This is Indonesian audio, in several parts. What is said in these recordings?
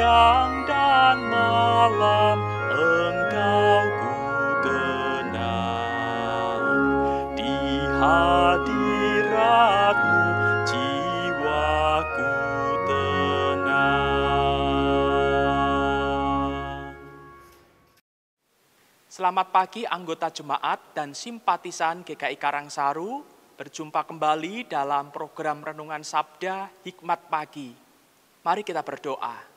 siang dan malam engkau ku kenal di hadiratmu jiwaku tenang Selamat pagi anggota jemaat dan simpatisan GKI Karangsaru berjumpa kembali dalam program renungan sabda Hikmat Pagi. Mari kita berdoa.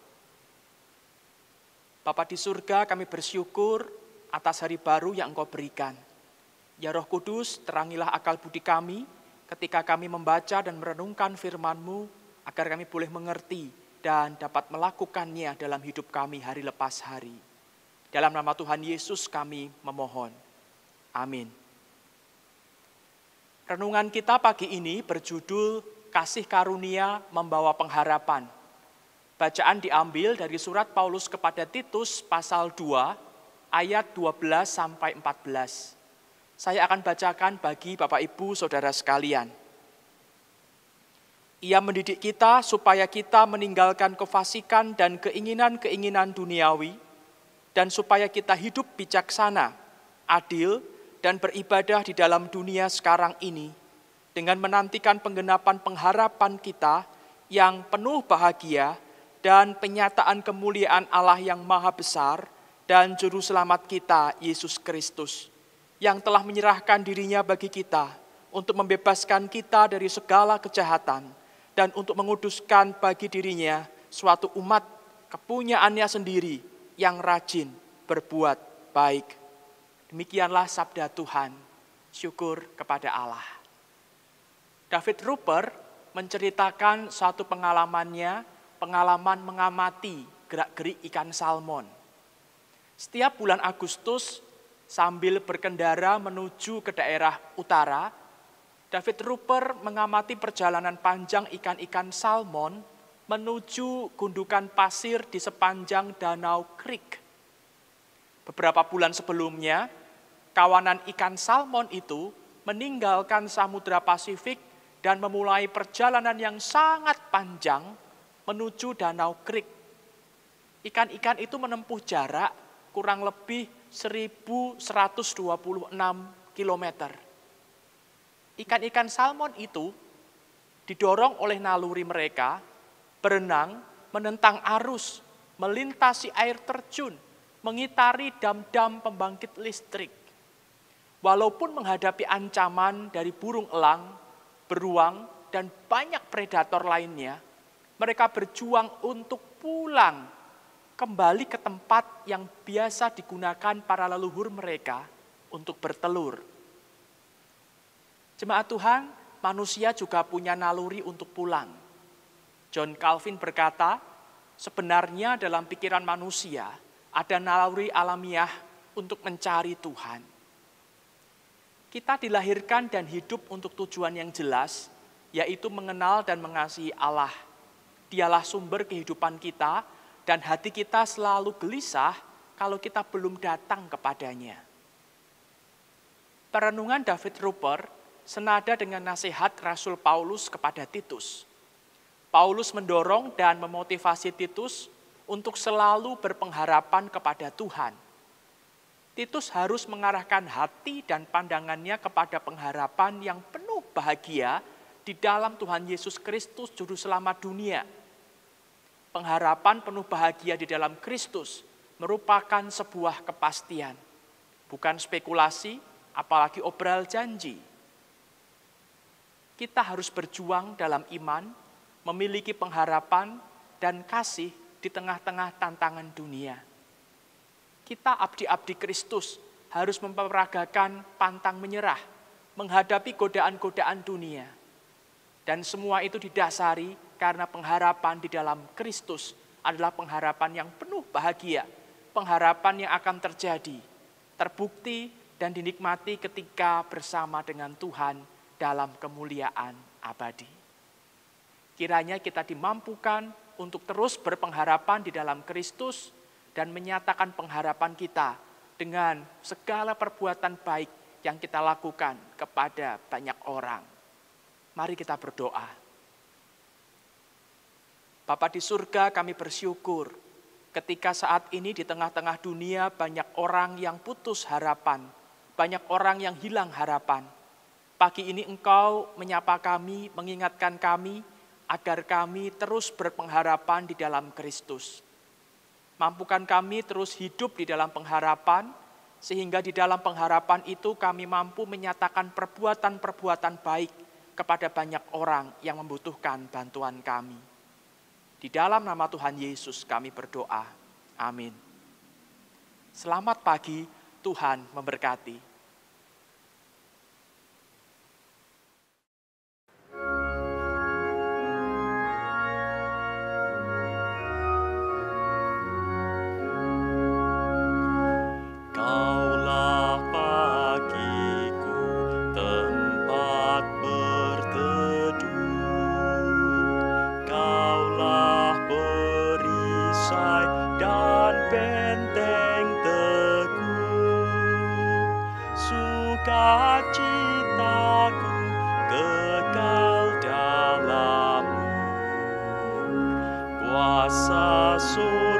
Bapa di surga kami bersyukur atas hari baru yang engkau berikan. Ya roh kudus terangilah akal budi kami ketika kami membaca dan merenungkan firman-Mu agar kami boleh mengerti dan dapat melakukannya dalam hidup kami hari lepas hari. Dalam nama Tuhan Yesus kami memohon. Amin. Renungan kita pagi ini berjudul Kasih Karunia Membawa Pengharapan. Bacaan diambil dari surat Paulus kepada Titus pasal 2 ayat 12 sampai 14. Saya akan bacakan bagi Bapak Ibu Saudara sekalian. Ia mendidik kita supaya kita meninggalkan kefasikan dan keinginan-keinginan duniawi dan supaya kita hidup bijaksana, adil, dan beribadah di dalam dunia sekarang ini dengan menantikan penggenapan pengharapan kita yang penuh bahagia dan penyataan kemuliaan Allah yang Maha Besar dan Juru Selamat kita, Yesus Kristus, yang telah menyerahkan dirinya bagi kita untuk membebaskan kita dari segala kejahatan dan untuk menguduskan bagi dirinya suatu umat kepunyaannya sendiri yang rajin berbuat baik. Demikianlah sabda Tuhan. Syukur kepada Allah. David Ruper menceritakan suatu pengalamannya pengalaman mengamati gerak-gerik ikan salmon. Setiap bulan Agustus sambil berkendara menuju ke daerah utara, David Rupert mengamati perjalanan panjang ikan-ikan salmon menuju gundukan pasir di sepanjang Danau Creek. Beberapa bulan sebelumnya, kawanan ikan salmon itu meninggalkan Samudra Pasifik dan memulai perjalanan yang sangat panjang menuju Danau Krik. Ikan-ikan itu menempuh jarak kurang lebih 1126 km. Ikan-ikan salmon itu didorong oleh naluri mereka berenang menentang arus, melintasi air terjun, mengitari dam-dam pembangkit listrik. Walaupun menghadapi ancaman dari burung elang, beruang, dan banyak predator lainnya, mereka berjuang untuk pulang kembali ke tempat yang biasa digunakan para leluhur mereka untuk bertelur. Jemaat Tuhan, manusia juga punya naluri untuk pulang. John Calvin berkata, sebenarnya dalam pikiran manusia ada naluri alamiah untuk mencari Tuhan. Kita dilahirkan dan hidup untuk tujuan yang jelas, yaitu mengenal dan mengasihi Allah Dialah sumber kehidupan kita dan hati kita selalu gelisah kalau kita belum datang kepadanya. Perenungan David Ruper senada dengan nasihat Rasul Paulus kepada Titus. Paulus mendorong dan memotivasi Titus untuk selalu berpengharapan kepada Tuhan. Titus harus mengarahkan hati dan pandangannya kepada pengharapan yang penuh bahagia di dalam Tuhan Yesus Kristus Juru Selamat dunia – pengharapan penuh bahagia di dalam Kristus merupakan sebuah kepastian, bukan spekulasi, apalagi obral janji. Kita harus berjuang dalam iman, memiliki pengharapan dan kasih di tengah-tengah tantangan dunia. Kita abdi-abdi Kristus harus memperagakan pantang menyerah, menghadapi godaan-godaan dunia. Dan semua itu didasari karena pengharapan di dalam Kristus adalah pengharapan yang penuh bahagia. Pengharapan yang akan terjadi, terbukti dan dinikmati ketika bersama dengan Tuhan dalam kemuliaan abadi. Kiranya kita dimampukan untuk terus berpengharapan di dalam Kristus dan menyatakan pengharapan kita dengan segala perbuatan baik yang kita lakukan kepada banyak orang. Mari kita berdoa. Bapak di surga kami bersyukur ketika saat ini di tengah-tengah dunia banyak orang yang putus harapan, banyak orang yang hilang harapan. Pagi ini engkau menyapa kami, mengingatkan kami agar kami terus berpengharapan di dalam Kristus. Mampukan kami terus hidup di dalam pengharapan, sehingga di dalam pengharapan itu kami mampu menyatakan perbuatan-perbuatan baik kepada banyak orang yang membutuhkan bantuan kami. Di dalam nama Tuhan Yesus kami berdoa. Amin. Selamat pagi, Tuhan memberkati. 洒脱。